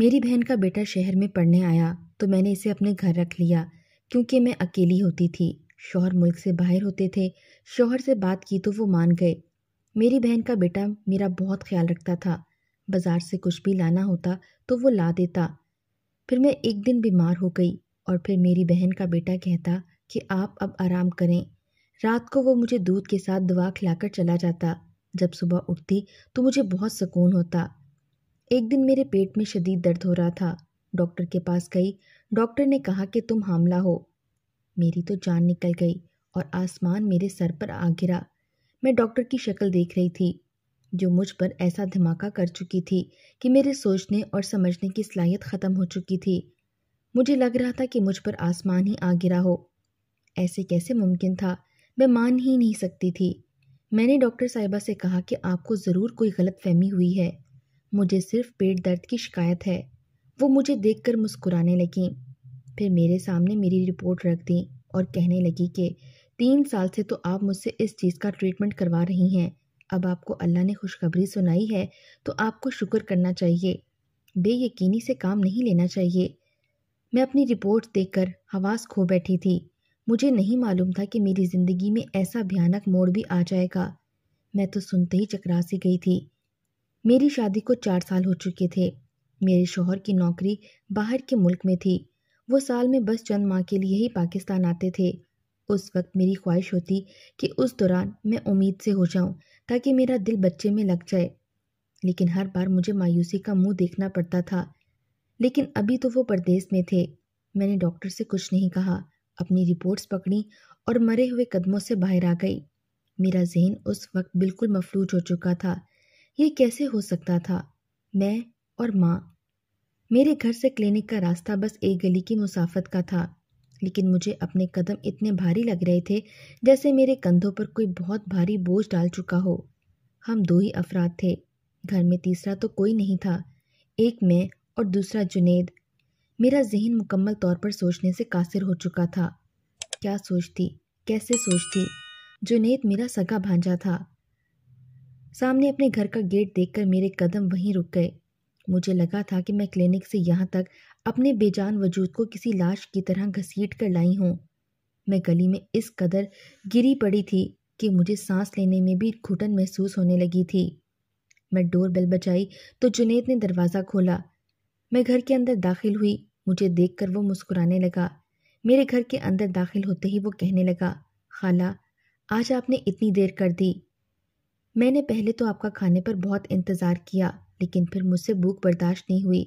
मेरी बहन का बेटा शहर में पढ़ने आया तो मैंने इसे अपने घर रख लिया क्योंकि मैं अकेली होती थी शोहर मुल्क से बाहर होते थे शोहर से बात की तो वो मान गए मेरी बहन का बेटा मेरा बहुत ख्याल रखता था बाज़ार से कुछ भी लाना होता तो वो ला देता फिर मैं एक दिन बीमार हो गई और फिर मेरी बहन का बेटा कहता कि आप अब आराम करें रात को वो मुझे दूध के साथ दवा खिलाकर चला जाता जब सुबह उठती तो मुझे बहुत सुकून होता एक दिन मेरे पेट में शदीद दर्द हो रहा था डॉक्टर के पास गई डॉक्टर ने कहा कि तुम हामला हो मेरी तो जान निकल गई और आसमान मेरे सर पर आ गिरा मैं डॉक्टर की शक्ल देख रही थी जो मुझ पर ऐसा धमाका कर चुकी थी कि मेरे सोचने और समझने की सलाहियत ख़त्म हो चुकी थी मुझे लग रहा था कि मुझ पर आसमान ही आ गिरा हो ऐसे कैसे मुमकिन था मैं मान ही नहीं सकती थी मैंने डॉक्टर साहिबा से कहा कि आपको ज़रूर कोई गलत फहमी हुई है मुझे सिर्फ पेट दर्द की शिकायत है वो मुझे देखकर मुस्कुराने लगी फिर मेरे सामने मेरी रिपोर्ट रख दी और कहने लगी कि तीन साल से तो आप मुझसे इस चीज़ का ट्रीटमेंट करवा रही हैं अब आपको अल्लाह ने खुशखबरी सुनाई है तो आपको शुक्र करना चाहिए बेयकीनी से काम नहीं लेना चाहिए मैं अपनी रिपोर्ट देखकर हवास खो बैठी थी मुझे नहीं मालूम था कि मेरी ज़िंदगी में ऐसा भयानक मोड़ भी आ जाएगा मैं तो सुनते ही चकरा सी गई थी मेरी शादी को चार साल हो चुके थे मेरे शोहर की नौकरी बाहर के मुल्क में थी वो साल में बस चंद माह के लिए ही पाकिस्तान आते थे उस वक्त मेरी ख्वाहिश होती कि उस दौरान मैं उम्मीद से हो जाऊं ताकि मेरा दिल बच्चे में लग जाए लेकिन हर बार मुझे मायूसी का मुंह देखना पड़ता था लेकिन अभी तो वो परदेस में थे मैंने डॉक्टर से कुछ नहीं कहा अपनी रिपोर्ट्स पकड़ी और मरे हुए कदमों से बाहर आ गई मेरा जहन उस वक्त बिल्कुल मफलूज हो चुका था ये कैसे हो सकता था मैं और माँ मेरे घर से क्लिनिक का रास्ता बस एक गली की मुसाफत का था लेकिन मुझे अपने कदम इतने भारी लग रहे थे जैसे मेरे कंधों पर कोई बहुत भारी बोझ डाल चुका हो हम दो ही अफराद थे घर में तीसरा तो कोई नहीं था एक मैं और दूसरा जुनेद मेरा जहन मुकम्मल तौर पर सोचने से कासिर हो चुका था क्या सोचती कैसे सोचती जुनेद मेरा सगा भांजा था सामने अपने घर का गेट देखकर मेरे कदम वहीं रुक गए मुझे लगा था कि मैं क्लिनिक से यहाँ तक अपने बेजान वजूद को किसी लाश की तरह घसीट कर लाई हूँ मैं गली में इस कदर गिरी पड़ी थी कि मुझे सांस लेने में भी घुटन महसूस होने लगी थी मैं डोर बेल बचाई तो जुनेद ने दरवाज़ा खोला मैं घर के अंदर दाखिल हुई मुझे देखकर वो मुस्कुराने लगा मेरे घर के अंदर दाखिल होते ही वो कहने लगा खाला आज आपने इतनी देर कर दी मैंने पहले तो आपका खाने पर बहुत इंतज़ार किया लेकिन फिर मुझसे भूख बर्दाश्त नहीं हुई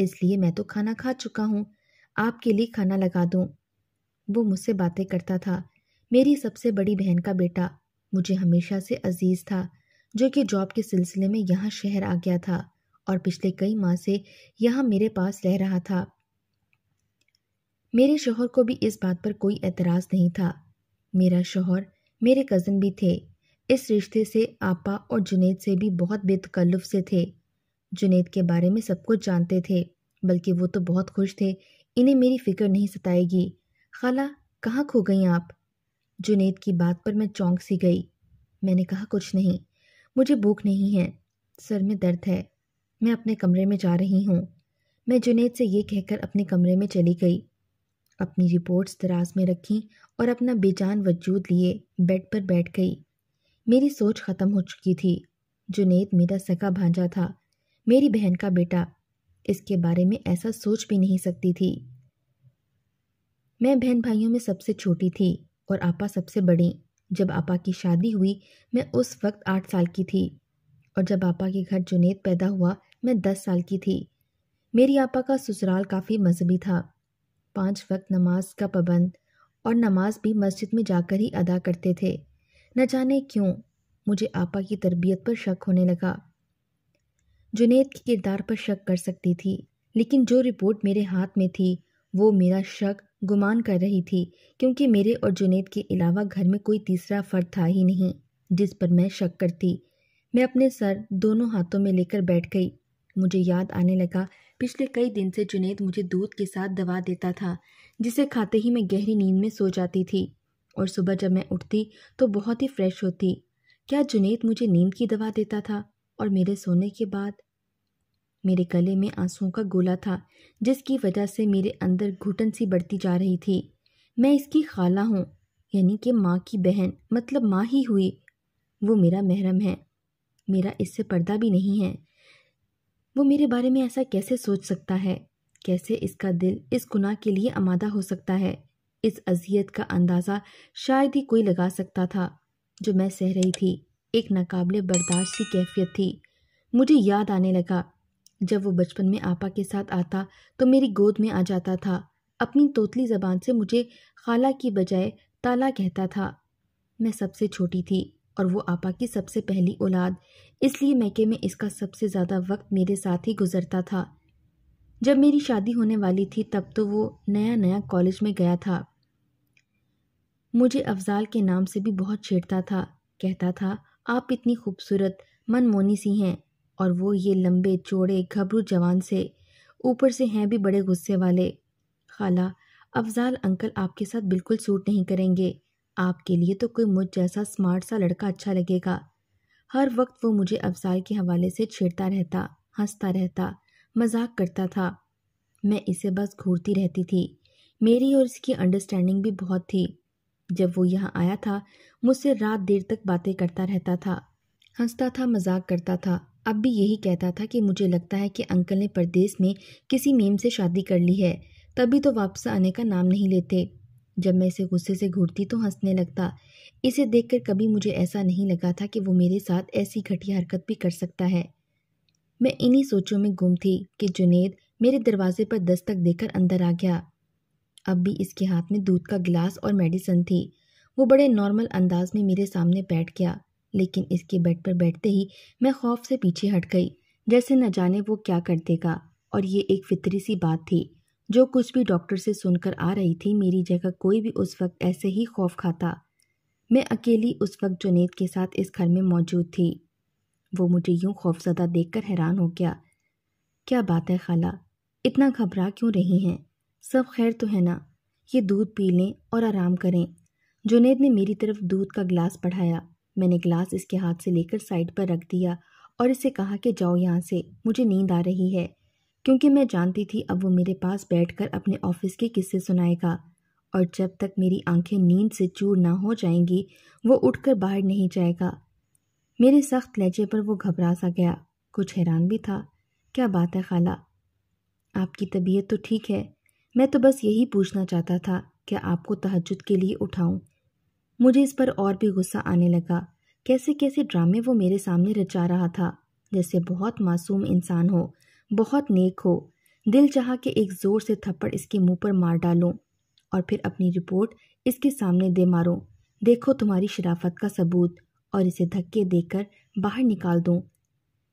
इसलिए मैं तो खाना खा चुका हूँ आपके लिए खाना लगा दूँ वो मुझसे बातें करता था मेरी सबसे बड़ी बहन का बेटा मुझे हमेशा से अजीज़ था जो कि जॉब के सिलसिले में यहाँ शहर आ गया था और पिछले कई माह से यहाँ मेरे पास रह रहा था मेरे शोहर को भी इस बात पर कोई एतराज़ नहीं था मेरा शोहर मेरे कज़न भी थे इस रिश्ते से आपा और जुनेद से भी बहुत बेतकल्लुफ़ से थे जुनेद के बारे में सब कुछ जानते थे बल्कि वो तो बहुत खुश थे इन्हें मेरी फ़िक्र नहीं सताएगी खाला कहाँ खो गई आप जुनेद की बात पर मैं चौंक सी गई मैंने कहा कुछ नहीं मुझे भूख नहीं है सर में दर्द है मैं अपने कमरे में जा रही हूँ मैं जुनेद से ये कहकर अपने कमरे में चली गई अपनी रिपोर्ट्स दराज में रखी और अपना बेजान वजूद लिए बेड पर बैठ गई मेरी सोच ख़त्म हो चुकी थी जुनेद मेरा सगा भांजा था मेरी बहन का बेटा इसके बारे में ऐसा सोच भी नहीं सकती थी मैं बहन भाइयों में सबसे छोटी थी और आपा सबसे बड़ी जब आपा की शादी हुई मैं उस वक्त आठ साल की थी और जब आपा के घर जुनेद पैदा हुआ मैं दस साल की थी मेरी आपा का ससुराल काफ़ी मजहबी था पांच वक्त नमाज का पाबंद और नमाज भी मस्जिद में जाकर ही अदा करते थे न जाने क्यों मुझे आपा की तरबियत पर शक होने लगा जुनेद के किरदार पर शक कर सकती थी लेकिन जो रिपोर्ट मेरे हाथ में थी वो मेरा शक गुमान कर रही थी क्योंकि मेरे और जुनेद के अलावा घर में कोई तीसरा फर्द था ही नहीं जिस पर मैं शक करती मैं अपने सर दोनों हाथों में लेकर बैठ गई मुझे याद आने लगा पिछले कई दिन से जुनेद मुझे दूध के साथ दवा देता था जिसे खाते ही मैं गहरी नींद में सो जाती थी और सुबह जब मैं उठती तो बहुत ही फ्रेश होती क्या जुनेद मुझे नींद की दवा देता था और मेरे सोने के बाद मेरे गले में आंसुओं का गोला था जिसकी वजह से मेरे अंदर घुटन सी बढ़ती जा रही थी मैं इसकी खाला हूँ यानी कि माँ की बहन मतलब माँ ही हुई वो मेरा महरम है मेरा इससे पर्दा भी नहीं है वो मेरे बारे में ऐसा कैसे सोच सकता है कैसे इसका दिल इस गुनाह के लिए आमादा हो सकता है इस अजियत का अंदाज़ा शायद ही कोई लगा सकता था जो मैं सह रही थी एक नाकबले बर्दाश्त सी कैफियत थी मुझे याद आने लगा जब वो बचपन में आपा के साथ आता तो मेरी गोद में आ जाता था अपनी तोतली ज़बान से मुझे खाला की बजाय ताला कहता था मैं सबसे छोटी थी और वो आपा की सबसे पहली औलाद इसलिए मैके में इसका सबसे ज़्यादा वक्त मेरे साथ ही गुजरता था जब मेरी शादी होने वाली थी तब तो वो नया नया कॉलेज में गया था मुझे अफजाल के नाम से भी बहुत छेड़ता था कहता था आप इतनी खूबसूरत मनमोनी सी हैं और वो ये लंबे चौड़े घबरू जवान से ऊपर से हैं भी बड़े गुस्से वाले खाला अफजाल अंकल आपके साथ बिल्कुल सूट नहीं करेंगे आपके लिए तो कोई मुझ जैसा स्मार्ट सा लड़का अच्छा लगेगा हर वक्त वो मुझे अफजाल के हवाले से छेड़ता रहता हंसता रहता मजाक करता था मैं इसे बस घूरती रहती थी मेरी और इसकी अंडरस्टैंडिंग भी बहुत थी जब वो यहाँ आया था मुझसे रात देर तक बातें करता रहता था हंसता था मजाक करता था अब भी यही कहता था कि मुझे लगता है कि अंकल ने परदेश में किसी मेम से शादी कर ली है तभी तो वापस आने का नाम नहीं लेते जब मैं इसे गुस्से से घूरती तो हंसने लगता इसे देखकर कभी मुझे ऐसा नहीं लगा था कि वो मेरे साथ ऐसी घटिया हरकत भी कर सकता है मैं इन्हीं सोचों में गुम थी कि जुनेद मेरे दरवाजे पर दस्तक देकर अंदर आ गया अब भी इसके हाथ में दूध का गिलास और मेडिसिन थी वो बड़े नॉर्मल अंदाज में मेरे सामने बैठ गया लेकिन इसके बेड पर बैठते ही मैं खौफ से पीछे हट गई जैसे न जाने वो क्या कर देगा और ये एक फितरी सी बात थी जो कुछ भी डॉक्टर से सुनकर आ रही थी मेरी जगह कोई भी उस वक्त ऐसे ही खौफ खाता मैं अकेली उस वक्त जुनेद के साथ इस घर में मौजूद थी वो मुझे यूं खौफजदा देखकर हैरान हो गया क्या बात है खाला इतना घबरा क्यों रही हैं सब खैर तो है ना ये दूध पी लें और आराम करें जुनेद ने मेरी तरफ दूध का गिलास बढ़ाया मैंने गिलास इसके हाथ से लेकर साइड पर रख दिया और इसे कहा कि जाओ यहाँ से मुझे नींद आ रही है क्योंकि मैं जानती थी अब वो मेरे पास बैठकर अपने ऑफिस के किस्से सुनाएगा और जब तक मेरी आंखें नींद से चूर ना हो जाएंगी वो उठकर बाहर नहीं जाएगा मेरे सख्त लहजे पर वो घबरा सा गया कुछ हैरान भी था क्या बात है खाला आपकी तबीयत तो ठीक है मैं तो बस यही पूछना चाहता था क्या आपको तहजद के लिए उठाऊं मुझे इस पर और भी गुस्सा आने लगा कैसे कैसे ड्रामे वो मेरे सामने रचा रहा था जैसे बहुत मासूम इंसान हो बहुत नेक हो दिल चाह के एक ज़ोर से थप्पड़ इसके मुंह पर मार डालूं और फिर अपनी रिपोर्ट इसके सामने दे मारूं देखो तुम्हारी शराफत का सबूत और इसे धक्के देकर बाहर निकाल दूं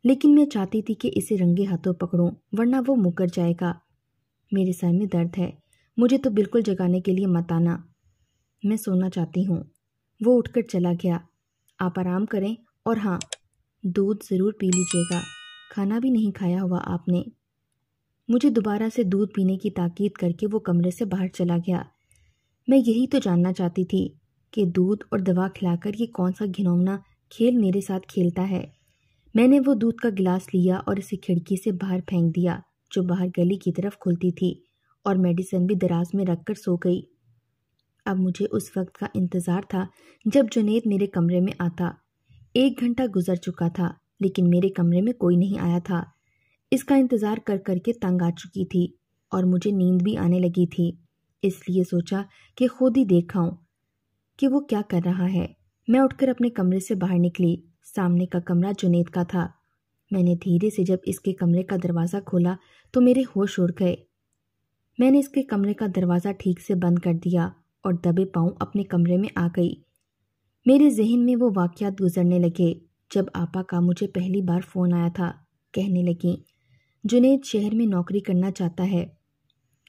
लेकिन मैं चाहती थी कि इसे रंगे हाथों पकड़ूं वरना वो मुकर जाएगा मेरे सर में दर्द है मुझे तो बिल्कुल जगाने के लिए मत आना मैं सोना चाहती हूँ वो उठकर चला गया आप आराम करें और हाँ दूध ज़रूर पी लीजिएगा खाना भी नहीं खाया हुआ आपने मुझे दोबारा से दूध पीने की ताकीद करके वो कमरे से बाहर चला गया मैं यही तो जानना चाहती थी कि दूध और दवा खिलाकर ये कौन सा घिनौना खेल मेरे साथ खेलता है मैंने वो दूध का गिलास लिया और इसे खिड़की से बाहर फेंक दिया जो बाहर गली की तरफ खुलती थी और मेडिसिन भी दराज में रख कर सो गई अब मुझे उस वक्त का इंतज़ार था जब जुनेद मेरे कमरे में आता एक घंटा गुजर चुका था लेकिन मेरे कमरे में कोई नहीं आया था इसका इंतज़ार कर करके तंग आ चुकी थी और मुझे नींद भी आने लगी थी इसलिए सोचा कि खुद ही देखाऊं कि वो क्या कर रहा है मैं उठकर अपने कमरे से बाहर निकली सामने का कमरा जुनेद का था मैंने धीरे से जब इसके कमरे का दरवाज़ा खोला तो मेरे होश उड़ गए मैंने इसके कमरे का दरवाज़ा ठीक से बंद कर दिया और दबे पाँव अपने कमरे में आ गई मेरे जहन में वो वाक़ात गुजरने लगे जब आपा का मुझे पहली बार फ़ोन आया था कहने लगी जुनेद शहर में नौकरी करना चाहता है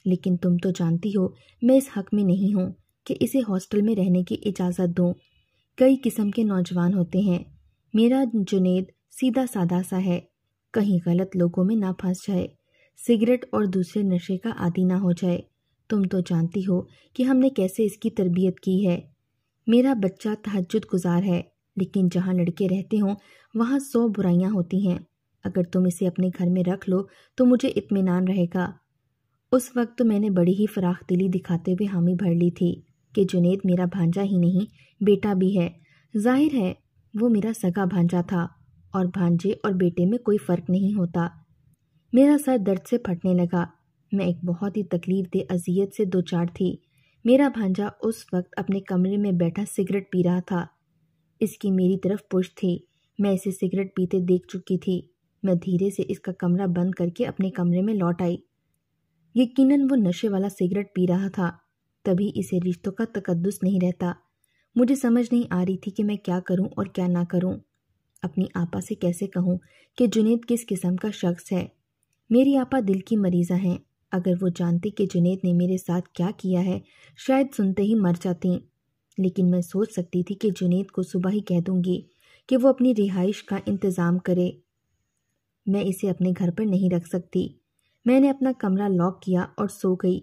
लेकिन तुम तो जानती हो मैं इस हक में नहीं हूँ कि इसे हॉस्टल में रहने की इजाज़त दूँ कई किस्म के नौजवान होते हैं मेरा जुनेद सीधा साधा सा है कहीं गलत लोगों में ना फंस जाए सिगरेट और दूसरे नशे का आदि ना हो जाए तुम तो जानती हो कि हमने कैसे इसकी तरबियत की है मेरा बच्चा तहजद गुजार है लेकिन जहाँ लड़के रहते हों वहाँ सौ बुराइयाँ होती हैं अगर तुम इसे अपने घर में रख लो तो मुझे इतमान रहेगा उस वक्त तो मैंने बड़ी ही फराख दिली दिखाते हुए हामी भर ली थी कि जुनेद मेरा भांजा ही नहीं बेटा भी है जाहिर है वो मेरा सगा भांजा था और भांजे और बेटे में कोई फ़र्क नहीं होता मेरा सर दर्द से फटने लगा मैं एक बहुत ही तकलीफ दे अजियत से दो चार थी मेरा भांजा उस वक्त अपने कमरे में बैठा सिगरेट पी रहा था इसकी मेरी तरफ पुश थी मैं इसे सिगरेट पीते देख चुकी थी मैं धीरे से इसका कमरा बंद करके अपने कमरे में लौट आई यकीनन वो नशे वाला सिगरेट पी रहा था तभी इसे रिश्तों का तकदस नहीं रहता मुझे समझ नहीं आ रही थी कि मैं क्या करूं और क्या ना करूं। अपनी आपा से कैसे कहूँ कि जुनेद किस किस्म का शख्स है मेरी आपा दिल की मरीज़ा हैं अगर वो जानती कि जुनेद ने मेरे साथ क्या किया है शायद सुनते ही मर जाती लेकिन मैं सोच सकती थी कि जुनेद को सुबह ही कह दूँगी कि वो अपनी रिहाइश का इंतज़ाम करे मैं इसे अपने घर पर नहीं रख सकती मैंने अपना कमरा लॉक किया और सो गई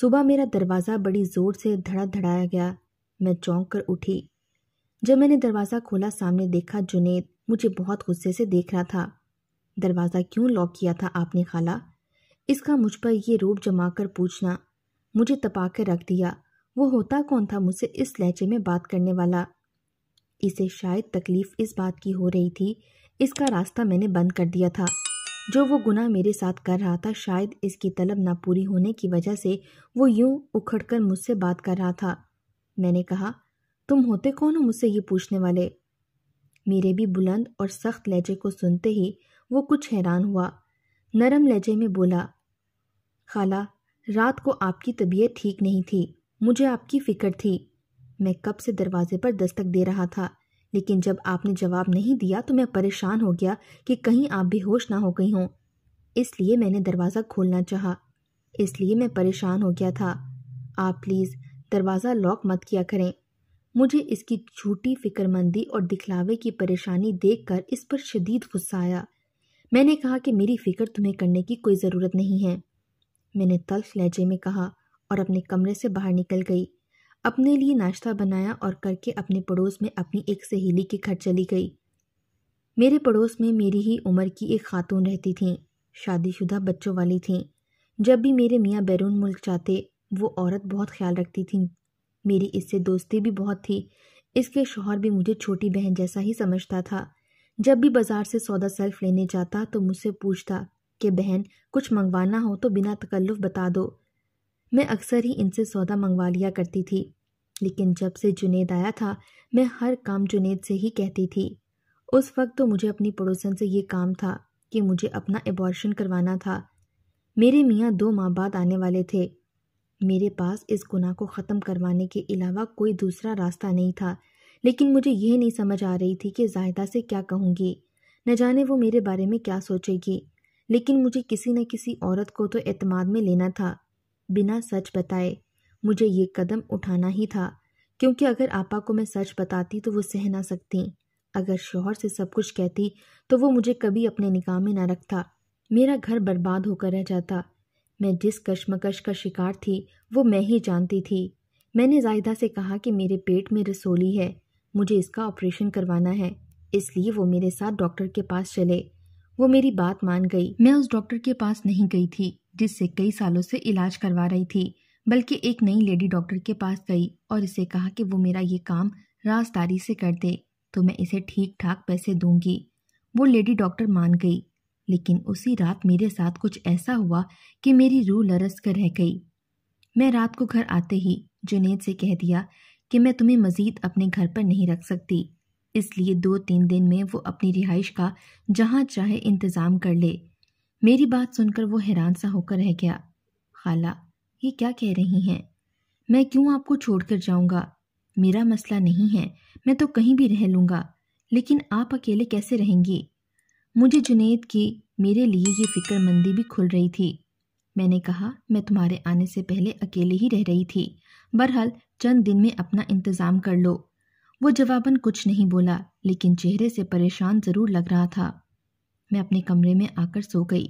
सुबह मेरा दरवाज़ा बड़ी ज़ोर से धड़ा धड़ाया गया मैं चौंक कर उठी जब मैंने दरवाज़ा खोला सामने देखा जुनेद मुझे बहुत गुस्से से देख रहा था दरवाज़ा क्यों लॉक किया था आपने खाला इसका मुझ पर यह रूप जमा कर पूछना मुझे तपा कर रख दिया वो होता कौन था मुझसे इस लहजे में बात करने वाला इसे शायद तकलीफ़ इस बात की हो रही थी इसका रास्ता मैंने बंद कर दिया था जो वो गुनाह मेरे साथ कर रहा था शायद इसकी तलब ना पूरी होने की वजह से वो यूं उखड़कर मुझसे बात कर रहा था मैंने कहा तुम होते कौन हो मुझसे ये पूछने वाले मेरे भी बुलंद और सख्त लहजे को सुनते ही वो कुछ हैरान हुआ नरम लहजे में बोला खाला रात को आपकी तबीयत ठीक नहीं थी मुझे आपकी फ़िक्र थी मैं कब से दरवाजे पर दस्तक दे रहा था लेकिन जब आपने जवाब नहीं दिया तो मैं परेशान हो गया कि कहीं आप भी होश ना हो गई हों इसलिए मैंने दरवाज़ा खोलना चाहा इसलिए मैं परेशान हो गया था आप प्लीज़ दरवाज़ा लॉक मत किया करें मुझे इसकी झूठी फिक्रमंदी और दिखलावे की परेशानी देखकर इस पर शदीद गुस्सा आया मैंने कहा कि मेरी फ़िक्र तुम्हें करने की कोई ज़रूरत नहीं है मैंने तल्फ लहजे में कहा और अपने कमरे से बाहर निकल गई अपने लिए नाश्ता बनाया और करके अपने पड़ोस में अपनी एक सहेली के घर चली गई मेरे पड़ोस में मेरी ही उम्र की एक खातून रहती थी शादीशुदा बच्चों वाली थीं जब भी मेरे मियाँ बैरून मुल्क जाते वो औरत बहुत ख्याल रखती थी मेरी इससे दोस्ती भी बहुत थी इसके शोहर भी मुझे छोटी बहन जैसा ही समझता था जब भी बाज़ार से सौदा सेल्फ लेने जाता तो मुझसे पूछता कि बहन कुछ मंगवाना हो तो बिना तकल्लुफ़ बता दो मैं अक्सर ही इनसे सौदा मंगवा लिया करती थी लेकिन जब से जुनेद आया था मैं हर काम जुनेद से ही कहती थी उस वक्त तो मुझे अपनी पड़ोसन से ये काम था कि मुझे अपना एबॉर्शन करवाना था मेरे मियाँ दो माह बाद आने वाले थे मेरे पास इस गुनाह को ख़त्म करवाने के अलावा कोई दूसरा रास्ता नहीं था लेकिन मुझे यह नहीं समझ आ रही थी कि जायदा से क्या कहूँगी न जाने वो मेरे बारे में क्या सोचेगी लेकिन मुझे किसी न किसी औरत को तो अतमाद में लेना था बिना सच बताए मुझे ये कदम उठाना ही था क्योंकि अगर आपा को मैं सच बताती तो वो सह ना सकती अगर शोहर से सब कुछ कहती तो वो मुझे कभी अपने निकाह में ना रखता मेरा घर बर्बाद होकर रह जाता मैं जिस कश्मकश का शिकार थी वो मैं ही जानती थी मैंने जाहिदा से कहा कि मेरे पेट में रसोली है मुझे इसका ऑपरेशन करवाना है इसलिए वो मेरे साथ डॉक्टर के पास चले वो मेरी बात मान गई मैं उस डॉक्टर के पास नहीं गई थी जिससे कई सालों से इलाज करवा रही थी बल्कि एक नई लेडी डॉक्टर के पास गई और इसे कहा कि वो मेरा ये काम राजदारी से कर दे तो मैं इसे ठीक ठाक पैसे दूंगी वो लेडी डॉक्टर मान गई लेकिन उसी रात मेरे साथ कुछ ऐसा हुआ कि मेरी रूह लरस कर रह गई मैं रात को घर आते ही जुनेद से कह दिया कि मैं तुम्हें मज़ीद अपने घर पर नहीं रख सकती इसलिए दो तीन दिन में वो अपनी रिहाइश का जहाँ चाहे इंतज़ाम कर ले मेरी बात सुनकर वो हैरान सा होकर रह गया खाला ये क्या कह रही हैं मैं क्यों आपको छोड़ कर जाऊँगा मेरा मसला नहीं है मैं तो कहीं भी रह लूँगा लेकिन आप अकेले कैसे रहेंगी मुझे जुनेद की मेरे लिए ये फ़िक्रमंदी भी खुल रही थी मैंने कहा मैं तुम्हारे आने से पहले अकेले ही रह रही थी बहरहाल चंद दिन में अपना इंतज़ाम कर लो वो जवाबन कुछ नहीं बोला लेकिन चेहरे से परेशान ज़रूर लग रहा था मैं अपने कमरे में आकर सो गई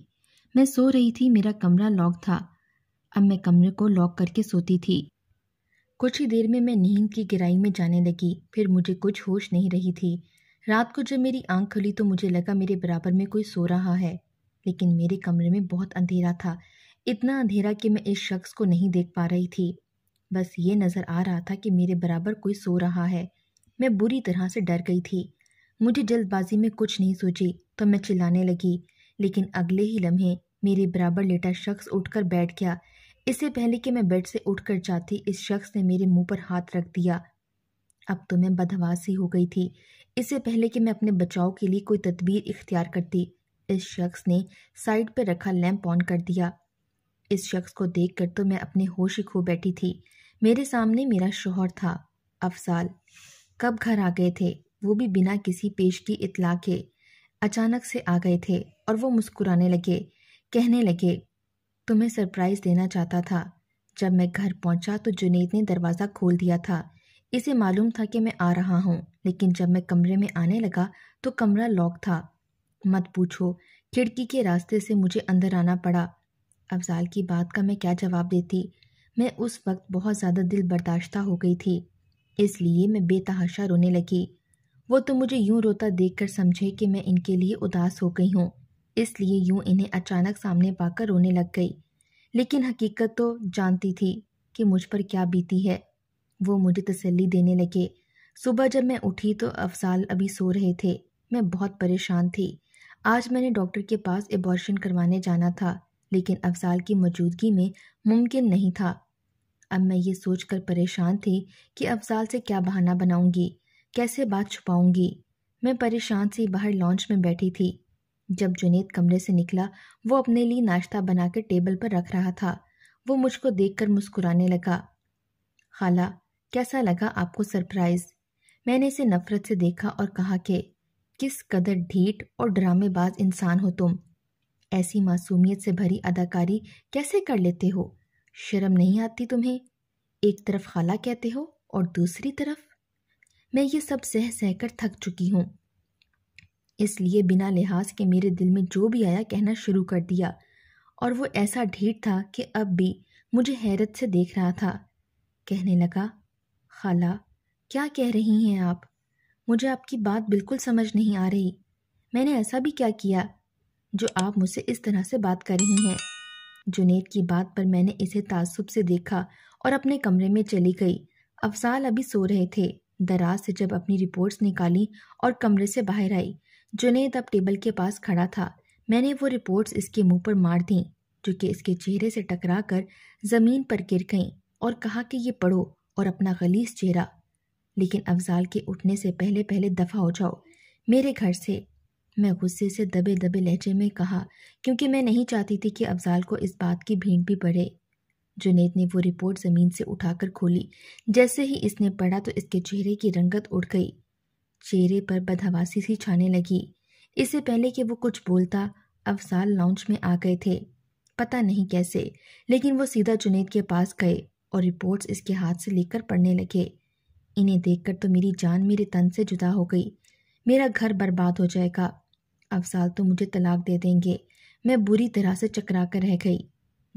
मैं सो रही थी मेरा कमरा लॉक था अब मैं कमरे को लॉक करके सोती थी कुछ ही देर में मैं नींद की गिराई में जाने लगी फिर मुझे कुछ होश नहीं रही थी रात को जब मेरी आंख खुली तो मुझे लगा मेरे बराबर में कोई सो रहा है लेकिन मेरे कमरे में बहुत अंधेरा था इतना अंधेरा कि मैं इस शख्स को नहीं देख पा रही थी बस ये नज़र आ रहा था कि मेरे बराबर कोई सो रहा है मैं बुरी तरह से डर गई थी मुझे जल्दबाजी में कुछ नहीं सोची तो मैं चिल्लाने लगी लेकिन अगले ही लम्हे मेरे बराबर लेटा शख्स उठकर बैठ गया इससे पहले कि मैं बेड से उठकर जाती इस शख्स ने मेरे मुंह पर हाथ रख दिया अब तो मैं बदहवास ही हो गई थी इससे पहले कि मैं अपने बचाव के लिए कोई तदबीर इख्तियार करती इस शख्स ने साइड पर रखा लैंप ऑन कर दिया इस शख्स को देख कर तो मैं अपने होश ही खो बैठी थी मेरे सामने मेरा शोहर था अफसाल कब घर आ गए थे वो भी बिना किसी पेश की इतला के अचानक से आ गए थे और वो मुस्कुराने लगे कहने लगे तुम्हें सरप्राइज़ देना चाहता था जब मैं घर पहुंचा तो जुनेद ने दरवाज़ा खोल दिया था इसे मालूम था कि मैं आ रहा हूँ लेकिन जब मैं कमरे में आने लगा तो कमरा लॉक था मत पूछो खिड़की के रास्ते से मुझे अंदर आना पड़ा अफजाल की बात का मैं क्या जवाब देती मैं उस वक्त बहुत ज़्यादा दिल बर्दाश्ता हो गई थी इसलिए मैं बेतहाशा रोने लगी वो तो मुझे यूं रोता देखकर समझे कि मैं इनके लिए उदास हो गई हूँ इसलिए यूं इन्हें अचानक सामने पाकर रोने लग गई लेकिन हकीकत तो जानती थी कि मुझ पर क्या बीती है वो मुझे तसल्ली देने लगे सुबह जब मैं उठी तो अफसाल अभी सो रहे थे मैं बहुत परेशान थी आज मैंने डॉक्टर के पास एबॉर्शन करवाने जाना था लेकिन अफसाल की मौजूदगी में मुमकिन नहीं था अब मैं ये सोच कर परेशान थी कि अफजाल से क्या बहाना बनाऊंगी कैसे बात छुपाऊंगी मैं परेशान से बाहर लॉन्च में बैठी थी जब जुनेद कमरे से निकला वो अपने लिए नाश्ता बना टेबल पर रख रहा था वो मुझको देखकर मुस्कुराने लगा खाला कैसा लगा आपको सरप्राइज मैंने इसे नफरत से देखा और कहा कि किस कदर ढीठ और ड्रामेबाज इंसान हो तुम ऐसी मासूमियत से भरी अदाकारी कैसे कर लेते हो शर्म नहीं आती तुम्हें एक तरफ खाला कहते हो और दूसरी तरफ मैं ये सब सह सह कर थक चुकी हूँ इसलिए बिना लिहाज के मेरे दिल में जो भी आया कहना शुरू कर दिया और वो ऐसा ढीठ था कि अब भी मुझे हैरत से देख रहा था कहने लगा खाला क्या कह रही हैं आप मुझे आपकी बात बिल्कुल समझ नहीं आ रही मैंने ऐसा भी क्या किया जो आप मुझसे इस तरह से बात कर रही हैं जुनेद की बात पर मैंने इसे तासुब से देखा और अपने कमरे में चली गई अफजाल अभी सो रहे थे दराज से जब अपनी रिपोर्ट्स निकाली और कमरे से बाहर आई जुनेद अब टेबल के पास खड़ा था मैंने वो रिपोर्ट्स इसके मुंह पर मार दी जो कि इसके चेहरे से टकरा कर ज़मीन पर गिर गईं और कहा कि ये पढ़ो और अपना गलीस चेहरा लेकिन अफजाल के उठने से पहले पहले दफ़ा हो जाओ मेरे घर से मैं गुस्से से दबे दबे लहजे में कहा क्योंकि मैं नहीं चाहती थी कि अफजाल को इस बात की भीड़ भी पड़े जुनेद ने वो रिपोर्ट ज़मीन से उठाकर खोली जैसे ही इसने पढ़ा तो इसके चेहरे की रंगत उड़ गई चेहरे पर बदहवासी सी छाने लगी इससे पहले कि वो कुछ बोलता अफजाल लाउंज में आ गए थे पता नहीं कैसे लेकिन वो सीधा जुनेद के पास गए और रिपोर्ट्स इसके हाथ से लेकर पढ़ने लगे इन्हें देखकर तो मेरी जान मेरे तन से जुदा हो गई मेरा घर बर्बाद हो जाएगा अब साल तो मुझे तलाक दे देंगे मैं बुरी तरह से चकरा कर रह गई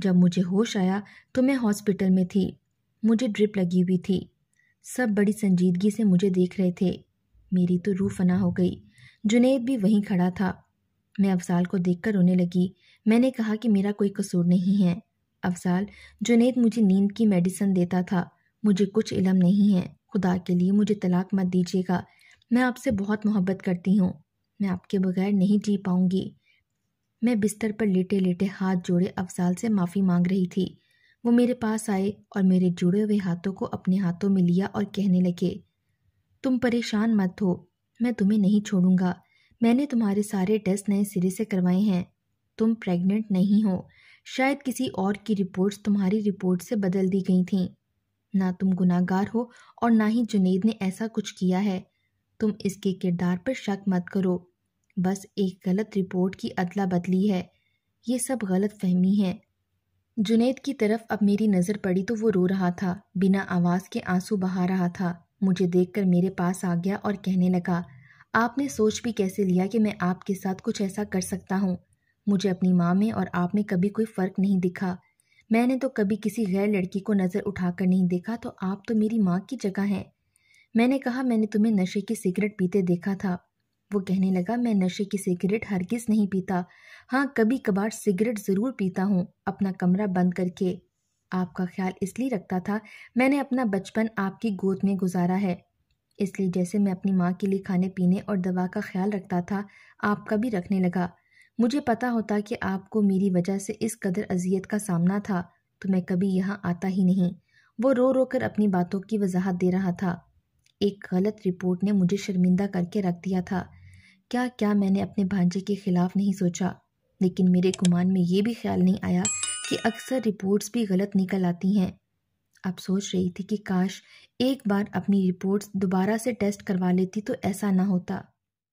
जब मुझे होश आया तो मैं हॉस्पिटल में थी मुझे ड्रिप लगी हुई थी सब बड़ी संजीदगी से मुझे देख रहे थे मेरी तो रूह फना हो गई जुनेद भी वहीं खड़ा था मैं अफसाल को देखकर रोने लगी मैंने कहा कि मेरा कोई कसूर नहीं है अफजाल जुनेद मुझे नींद की मेडिसन देता था मुझे कुछ इलम नहीं है खुदा के लिए मुझे तलाक मत दीजिएगा मैं आपसे बहुत मोहब्बत करती हूँ मैं आपके बगैर नहीं जी पाऊँगी मैं बिस्तर पर लेटे लेटे हाथ जोड़े अफजाल से माफ़ी मांग रही थी वो मेरे पास आए और मेरे जुड़े हुए हाथों को अपने हाथों में लिया और कहने लगे तुम परेशान मत हो मैं तुम्हें नहीं छोड़ूंगा मैंने तुम्हारे सारे टेस्ट नए सिरे से करवाए हैं तुम प्रेग्नेंट नहीं हो शायद किसी और की रिपोर्ट्स तुम्हारी रिपोर्ट से बदल दी गई थीं ना तुम गुनाहगार हो और ना ही जुनेद ने ऐसा कुछ किया है तुम इसके किरदार पर शक मत करो बस एक गलत रिपोर्ट की अदला बदली है ये सब गलत फहमी है जुनेद की तरफ अब मेरी नज़र पड़ी तो वो रो रहा था बिना आवाज़ के आंसू बहा रहा था मुझे देखकर मेरे पास आ गया और कहने लगा आपने सोच भी कैसे लिया कि मैं आपके साथ कुछ ऐसा कर सकता हूँ मुझे अपनी माँ में और आप में कभी कोई फ़र्क नहीं दिखा मैंने तो कभी किसी गैर लड़की को नज़र उठाकर नहीं देखा तो आप तो मेरी माँ की जगह हैं मैंने कहा मैंने तुम्हें नशे की सिगरेट पीते देखा था वो कहने लगा मैं नशे की सिगरेट हरगिज़ नहीं पीता हाँ कभी कभार सिगरेट ज़रूर पीता हूँ अपना कमरा बंद करके आपका ख्याल इसलिए रखता था मैंने अपना बचपन आपकी गोद में गुजारा है इसलिए जैसे मैं अपनी माँ के लिए खाने पीने और दवा का ख्याल रखता था आपका भी रखने लगा मुझे पता होता कि आपको मेरी वजह से इस कदर अजियत का सामना था तो मैं कभी यहाँ आता ही नहीं वो रो रो कर अपनी बातों की वजाहत दे रहा था एक गलत रिपोर्ट ने मुझे शर्मिंदा करके रख दिया था क्या क्या मैंने अपने भांजे के ख़िलाफ़ नहीं सोचा लेकिन मेरे गुमान में ये भी ख्याल नहीं आया कि अक्सर रिपोर्ट्स भी गलत निकल आती हैं आप सोच रही थी कि काश एक बार अपनी रिपोर्ट्स दोबारा से टेस्ट करवा लेती तो ऐसा ना होता